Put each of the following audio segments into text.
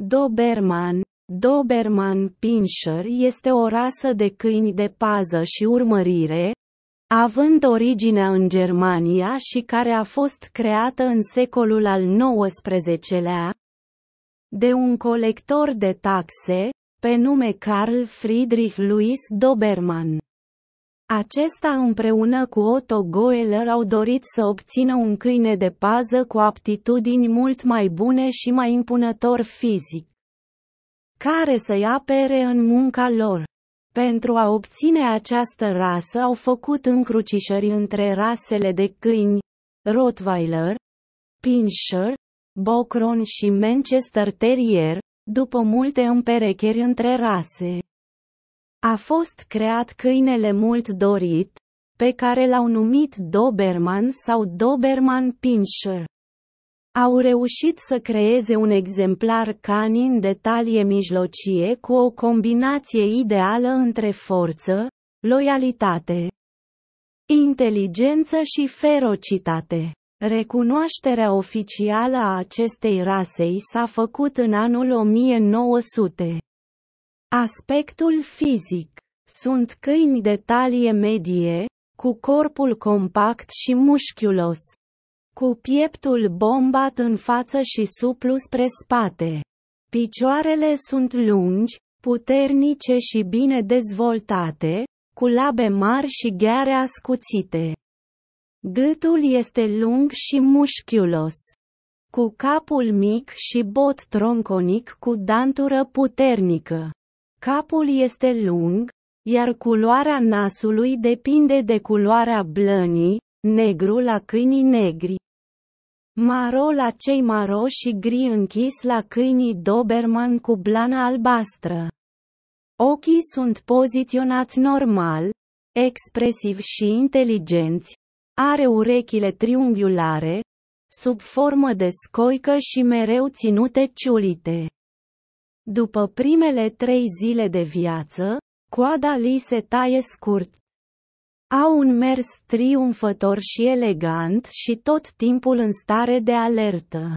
Doberman Doberman Pinscher este o rasă de câini de pază și urmărire, având originea în Germania și care a fost creată în secolul al XIX-lea de un colector de taxe, pe nume Carl Friedrich Louis Doberman. Acesta împreună cu Otto Goeller au dorit să obțină un câine de pază cu aptitudini mult mai bune și mai impunător fizic, care să-i apere în munca lor. Pentru a obține această rasă au făcut încrucișări între rasele de câini, Rottweiler, Pinscher, Bocron și Manchester Terrier, după multe împerecheri între rase. A fost creat câinele mult dorit, pe care l-au numit Doberman sau Doberman Pinscher. Au reușit să creeze un exemplar canin de talie mijlocie cu o combinație ideală între forță, loialitate, inteligență și ferocitate. Recunoașterea oficială a acestei rasei s-a făcut în anul 1900. Aspectul fizic. Sunt câini de talie medie, cu corpul compact și mușchiulos. Cu pieptul bombat în față și suplu spre spate. Picioarele sunt lungi, puternice și bine dezvoltate, cu labe mari și gheare ascuțite. Gâtul este lung și mușchiulos. Cu capul mic și bot tronconic cu dantură puternică. Capul este lung, iar culoarea nasului depinde de culoarea blănii, negru la câinii negri, maro la cei maro și gri închis la câinii Doberman cu blana albastră. Ochii sunt poziționați normal, expresiv și inteligenți, are urechile triunghiulare, sub formă de scoică și mereu ținute ciulite. După primele trei zile de viață, coada li se taie scurt. Au un mers triumfător și elegant și tot timpul în stare de alertă.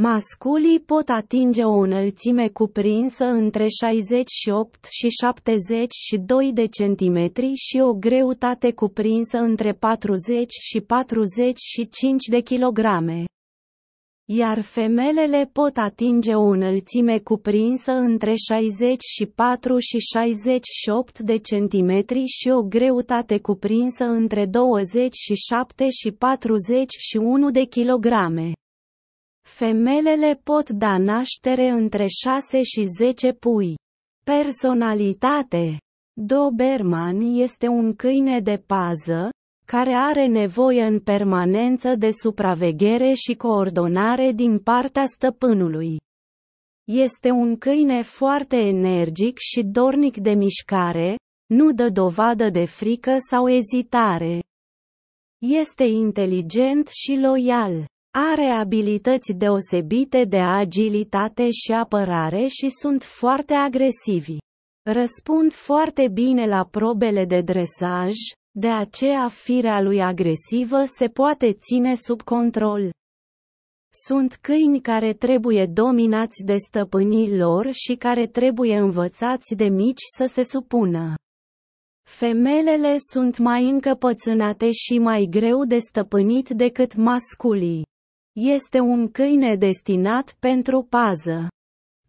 Masculii pot atinge o înălțime cuprinsă între 68 și 72 de centimetri și o greutate cuprinsă între 40 și 45 de kilograme iar femelele pot atinge o înălțime cuprinsă între 64 și 68 de centimetri și o greutate cuprinsă între 27 și 41 de kilograme. Femelele pot da naștere între 6 și 10 pui. Personalitate Doberman este un câine de pază, care are nevoie în permanență de supraveghere și coordonare din partea stăpânului. Este un câine foarte energic și dornic de mișcare, nu dă dovadă de frică sau ezitare. Este inteligent și loial. Are abilități deosebite de agilitate și apărare și sunt foarte agresivi. Răspund foarte bine la probele de dresaj, de aceea firea lui agresivă se poate ține sub control. Sunt câini care trebuie dominați de stăpânii lor și care trebuie învățați de mici să se supună. Femelele sunt mai încăpățânate și mai greu de stăpânit decât masculii. Este un câine destinat pentru pază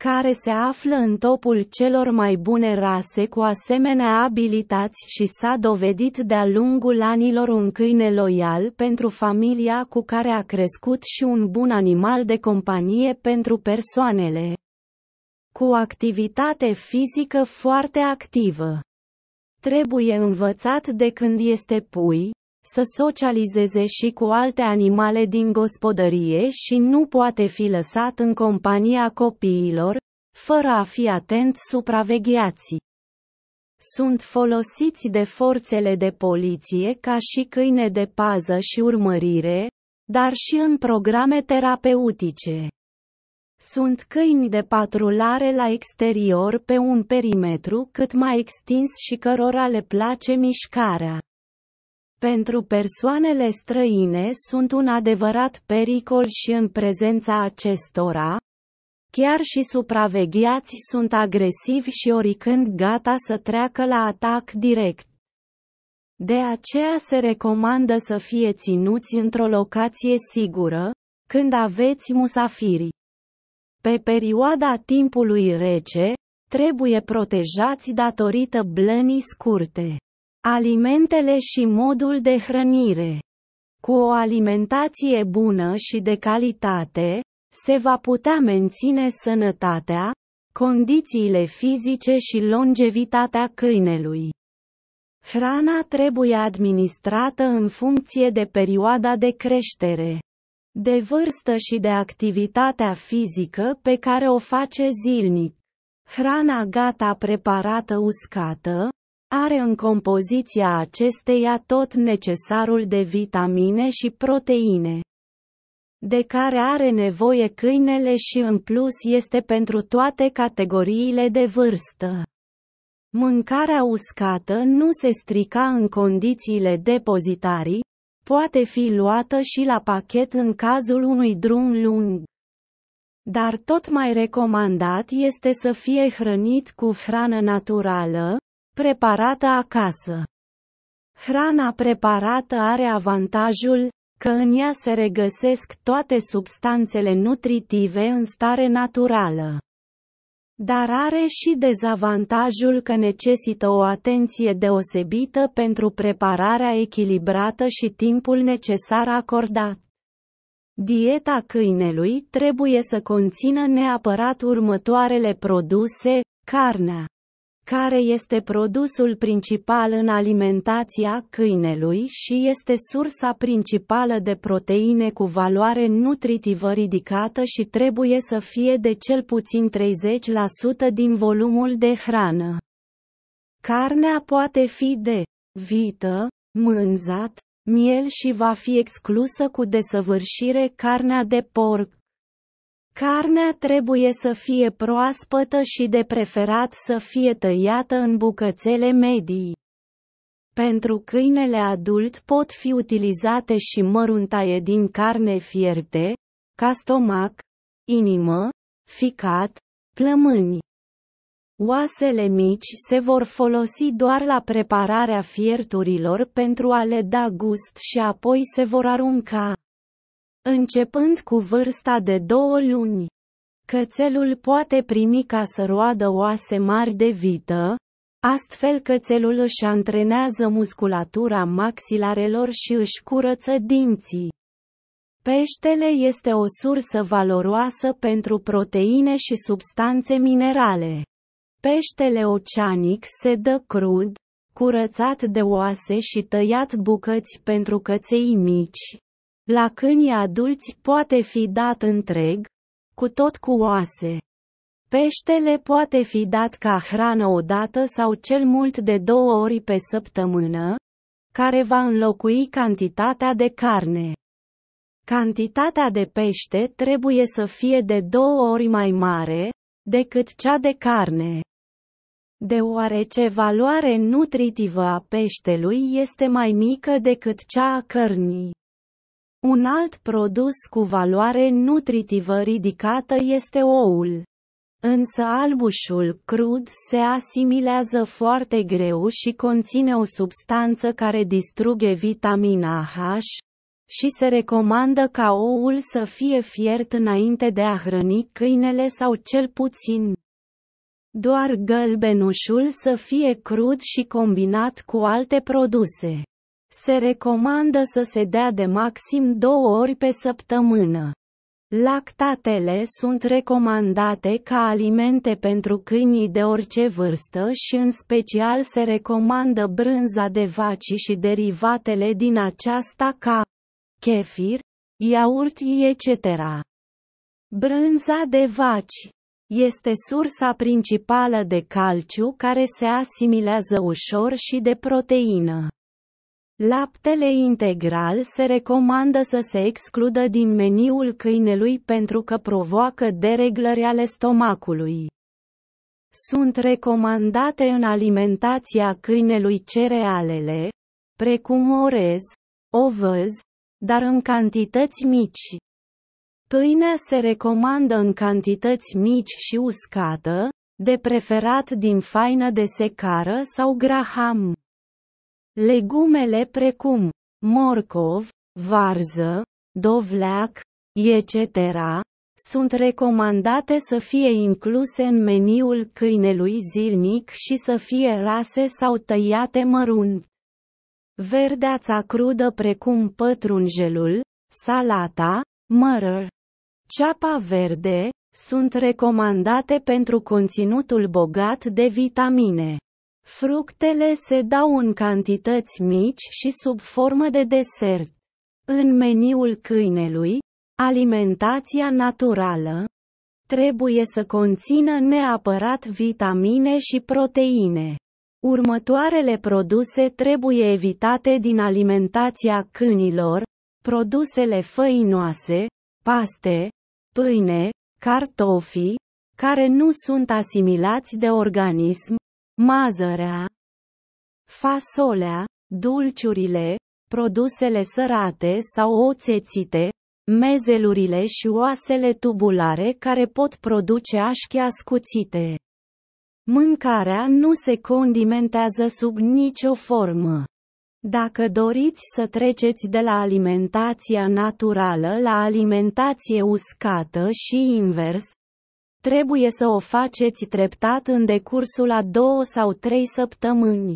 care se află în topul celor mai bune rase cu asemenea abilități și s-a dovedit de-a lungul anilor un câine loial pentru familia cu care a crescut și un bun animal de companie pentru persoanele cu activitate fizică foarte activă. Trebuie învățat de când este pui, să socializeze și cu alte animale din gospodărie și nu poate fi lăsat în compania copiilor, fără a fi atent supravegheați. Sunt folosiți de forțele de poliție ca și câine de pază și urmărire, dar și în programe terapeutice. Sunt câini de patrulare la exterior pe un perimetru cât mai extins și cărora le place mișcarea pentru persoanele străine sunt un adevărat pericol și în prezența acestora, chiar și supravegheați sunt agresivi și oricând gata să treacă la atac direct. De aceea se recomandă să fie ținuți într-o locație sigură, când aveți musafiri. Pe perioada timpului rece, trebuie protejați datorită blănii scurte. Alimentele și modul de hrănire Cu o alimentație bună și de calitate, se va putea menține sănătatea, condițiile fizice și longevitatea câinelui. Hrana trebuie administrată în funcție de perioada de creștere, de vârstă și de activitatea fizică pe care o face zilnic. Hrana gata preparată uscată, are în compoziția acesteia tot necesarul de vitamine și proteine de care are nevoie câinele și în plus este pentru toate categoriile de vârstă. Mâncarea uscată nu se strica în condițiile depozitarii, poate fi luată și la pachet în cazul unui drum lung. Dar tot mai recomandat este să fie hrănit cu hrană naturală, Preparată acasă Hrana preparată are avantajul că în ea se regăsesc toate substanțele nutritive în stare naturală. Dar are și dezavantajul că necesită o atenție deosebită pentru prepararea echilibrată și timpul necesar acordat. Dieta câinelui trebuie să conțină neapărat următoarele produse, carnea, care este produsul principal în alimentația câinelui și este sursa principală de proteine cu valoare nutritivă ridicată și trebuie să fie de cel puțin 30% din volumul de hrană. Carnea poate fi de vită, mânzat, miel și va fi exclusă cu desăvârșire carnea de porc. Carnea trebuie să fie proaspătă și de preferat să fie tăiată în bucățele medii. Pentru câinele adult pot fi utilizate și măruntaie din carne fierte, ca stomac, inimă, ficat, plămâni. Oasele mici se vor folosi doar la prepararea fierturilor pentru a le da gust și apoi se vor arunca. Începând cu vârsta de două luni, cățelul poate primi ca să roadă oase mari de vită, astfel cățelul își antrenează musculatura maxilarelor și își curăță dinții. Peștele este o sursă valoroasă pentru proteine și substanțe minerale. Peștele oceanic se dă crud, curățat de oase și tăiat bucăți pentru căței mici. La câinii adulți poate fi dat întreg, cu tot cu oase. Peștele poate fi dat ca hrană odată sau cel mult de două ori pe săptămână, care va înlocui cantitatea de carne. Cantitatea de pește trebuie să fie de două ori mai mare decât cea de carne. Deoarece valoarea nutritivă a peștelui este mai mică decât cea a cărnii. Un alt produs cu valoare nutritivă ridicată este oul. Însă albușul crud se asimilează foarte greu și conține o substanță care distruge vitamina H și se recomandă ca oul să fie fiert înainte de a hrăni câinele sau cel puțin doar gălbenușul să fie crud și combinat cu alte produse. Se recomandă să se dea de maxim două ori pe săptămână. Lactatele sunt recomandate ca alimente pentru câinii de orice vârstă și în special se recomandă brânza de vaci și derivatele din aceasta ca kefir, iaurt etc. Brânza de vaci este sursa principală de calciu care se asimilează ușor și de proteină. Laptele integral se recomandă să se excludă din meniul câinelui pentru că provoacă dereglări ale stomacului. Sunt recomandate în alimentația câinelui cerealele, precum orez, ovăz, dar în cantități mici. Pâinea se recomandă în cantități mici și uscată, de preferat din faină de secară sau graham. Legumele precum morcov, varză, dovleac, etc., sunt recomandate să fie incluse în meniul câinelui zilnic și să fie rase sau tăiate mărunt. Verdeața crudă precum pătrunjelul, salata, mărăr, ceapa verde, sunt recomandate pentru conținutul bogat de vitamine. Fructele se dau în cantități mici și sub formă de desert. În meniul câinelui, alimentația naturală trebuie să conțină neapărat vitamine și proteine. Următoarele produse trebuie evitate din alimentația câinilor, produsele făinoase, paste, pâine, cartofi, care nu sunt asimilați de organism, mazărea, fasolea, dulciurile, produsele sărate sau oțețite, mezelurile și oasele tubulare care pot produce așchi ascuțite. Mâncarea nu se condimentează sub nicio formă. Dacă doriți să treceți de la alimentația naturală la alimentație uscată și invers, Trebuie să o faceți treptat în decursul a două sau trei săptămâni.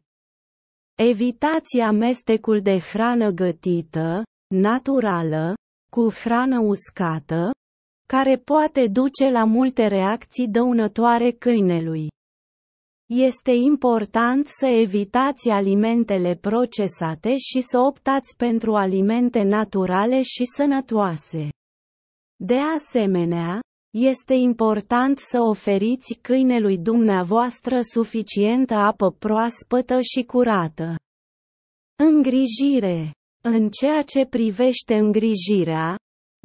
Evitați amestecul de hrană gătită, naturală, cu hrană uscată, care poate duce la multe reacții dăunătoare câinelui. Este important să evitați alimentele procesate și să optați pentru alimente naturale și sănătoase. De asemenea, este important să oferiți câinelui dumneavoastră suficientă apă proaspătă și curată. Îngrijire În ceea ce privește îngrijirea,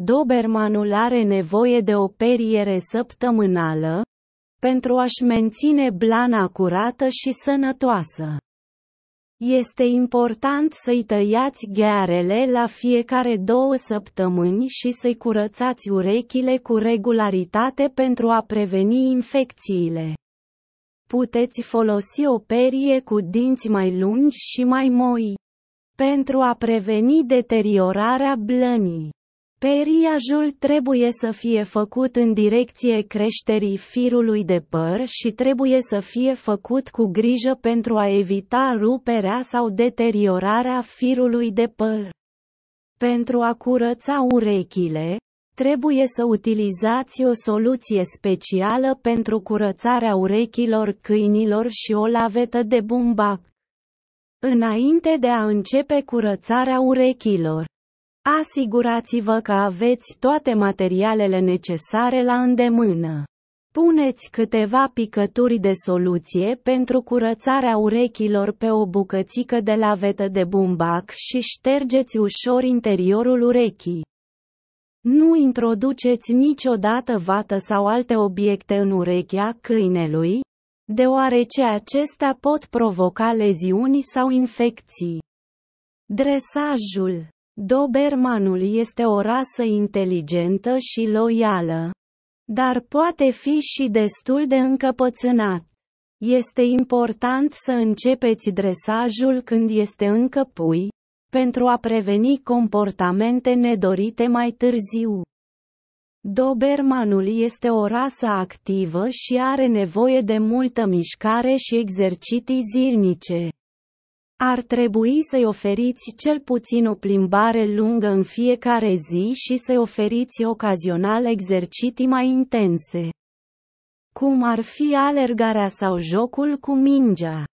Dobermanul are nevoie de o periere săptămânală, pentru a-și menține blana curată și sănătoasă. Este important să-i tăiați ghearele la fiecare două săptămâni și să-i curățați urechile cu regularitate pentru a preveni infecțiile. Puteți folosi o perie cu dinți mai lungi și mai moi pentru a preveni deteriorarea blănii. Periajul trebuie să fie făcut în direcție creșterii firului de păr și trebuie să fie făcut cu grijă pentru a evita ruperea sau deteriorarea firului de păr. Pentru a curăța urechile, trebuie să utilizați o soluție specială pentru curățarea urechilor câinilor și o lavetă de bumbac. Înainte de a începe curățarea urechilor, Asigurați-vă că aveți toate materialele necesare la îndemână. Puneți câteva picături de soluție pentru curățarea urechilor pe o bucățică de lavetă de bumbac și ștergeți ușor interiorul urechii. Nu introduceți niciodată vată sau alte obiecte în urechea câinelui, deoarece acestea pot provoca leziuni sau infecții. Dresajul Dobermanul este o rasă inteligentă și loială, dar poate fi și destul de încăpățânat. Este important să începeți dresajul când este încă pui, pentru a preveni comportamente nedorite mai târziu. Dobermanul este o rasă activă și are nevoie de multă mișcare și exerciții zilnice. Ar trebui să-i oferiți cel puțin o plimbare lungă în fiecare zi și să-i oferiți ocazional exerciții mai intense. Cum ar fi alergarea sau jocul cu mingea.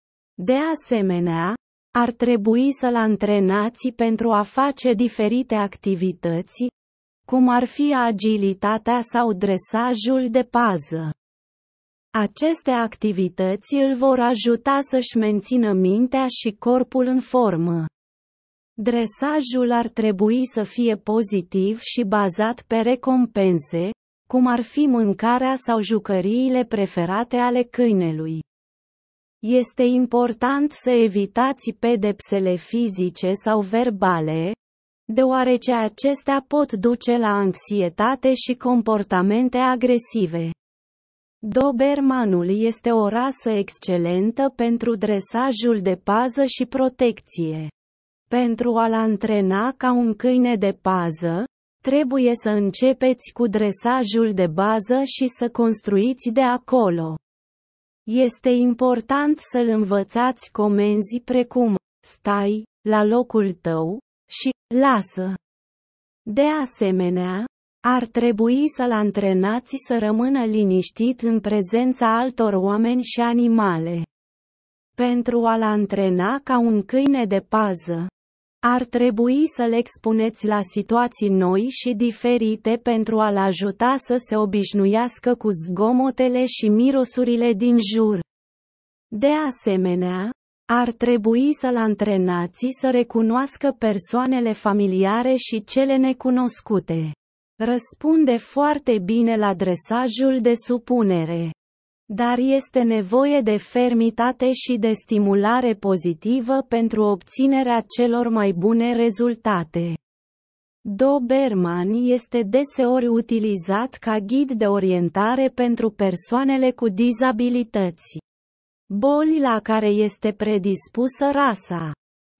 De asemenea, ar trebui să-l antrenați pentru a face diferite activități, cum ar fi agilitatea sau dresajul de pază. Aceste activități îl vor ajuta să-și mențină mintea și corpul în formă. Dresajul ar trebui să fie pozitiv și bazat pe recompense, cum ar fi mâncarea sau jucăriile preferate ale câinelui. Este important să evitați pedepsele fizice sau verbale, deoarece acestea pot duce la anxietate și comportamente agresive. Dobermanul este o rasă excelentă pentru dresajul de pază și protecție. Pentru a-l antrena ca un câine de pază, trebuie să începeți cu dresajul de bază și să construiți de acolo. Este important să-l învățați comenzi precum stai la locul tău și lasă. De asemenea, ar trebui să-l antrenați să rămână liniștit în prezența altor oameni și animale. Pentru a-l antrena ca un câine de pază. Ar trebui să-l expuneți la situații noi și diferite pentru a-l ajuta să se obișnuiască cu zgomotele și mirosurile din jur. De asemenea, ar trebui să-l antrenați să recunoască persoanele familiare și cele necunoscute. Răspunde foarte bine la dresajul de supunere. Dar este nevoie de fermitate și de stimulare pozitivă pentru obținerea celor mai bune rezultate. Doberman este deseori utilizat ca ghid de orientare pentru persoanele cu dizabilități. Boli la care este predispusă rasa.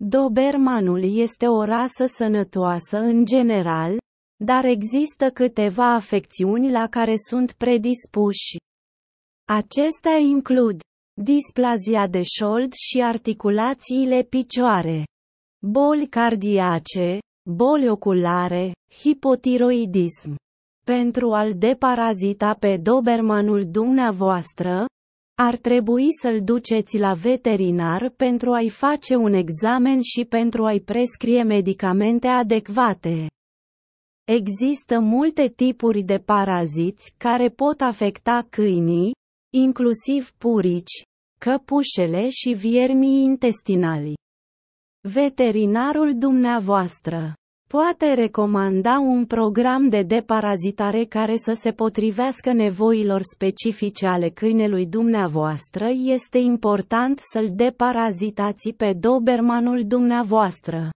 Dobermanul este o rasă sănătoasă în general, dar există câteva afecțiuni la care sunt predispuși. Acestea includ displazia de șold și articulațiile picioare, boli cardiace, boli oculare, hipotiroidism. Pentru a-l deparazita pe dobermanul dumneavoastră, ar trebui să-l duceți la veterinar pentru a-i face un examen și pentru a-i prescrie medicamente adecvate. Există multe tipuri de paraziți care pot afecta câinii, inclusiv purici, căpușele și viermii intestinali. Veterinarul dumneavoastră poate recomanda un program de deparazitare care să se potrivească nevoilor specifice ale câinelui dumneavoastră. Este important să-l deparazitați pe dobermanul dumneavoastră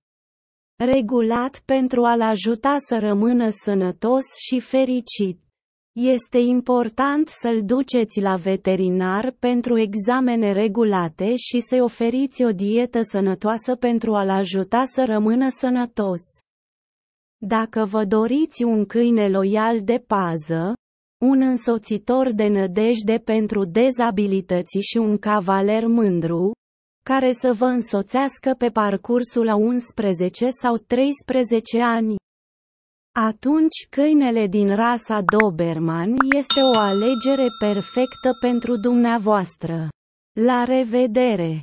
regulat pentru a-l ajuta să rămână sănătos și fericit. Este important să-l duceți la veterinar pentru examene regulate și să-i oferiți o dietă sănătoasă pentru a-l ajuta să rămână sănătos. Dacă vă doriți un câine loial de pază, un însoțitor de nădejde pentru dezabilități și un cavaler mândru, care să vă însoțească pe parcursul a 11 sau 13 ani. Atunci câinele din rasa Doberman este o alegere perfectă pentru dumneavoastră. La revedere!